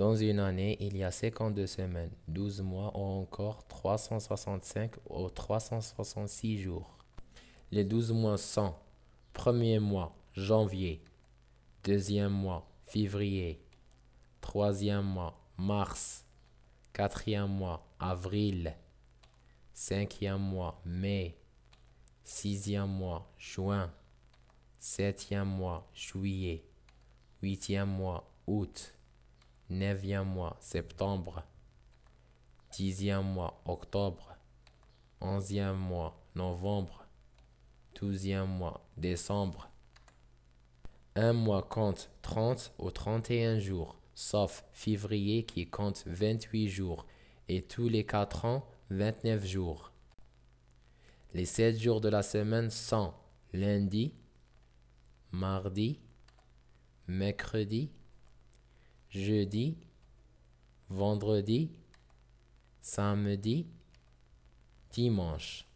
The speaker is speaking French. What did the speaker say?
Dans une année, il y a 52 semaines, 12 mois ou encore 365 ou 366 jours. Les 12 mois sont 1er mois, janvier, 2e mois, février, 3e mois, mars, 4e mois, avril, 5e mois, mai, 6e mois, juin, 7e mois, juillet, 8e mois, août. Neuvième mois, septembre. Dixième mois, octobre. 11e mois, novembre. 12e mois, décembre. Un mois compte 30 ou 31 jours, sauf février qui compte 28 jours et tous les 4 ans, 29 jours. Les 7 jours de la semaine sont lundi, mardi, mercredi, jeudi, vendredi, samedi, dimanche.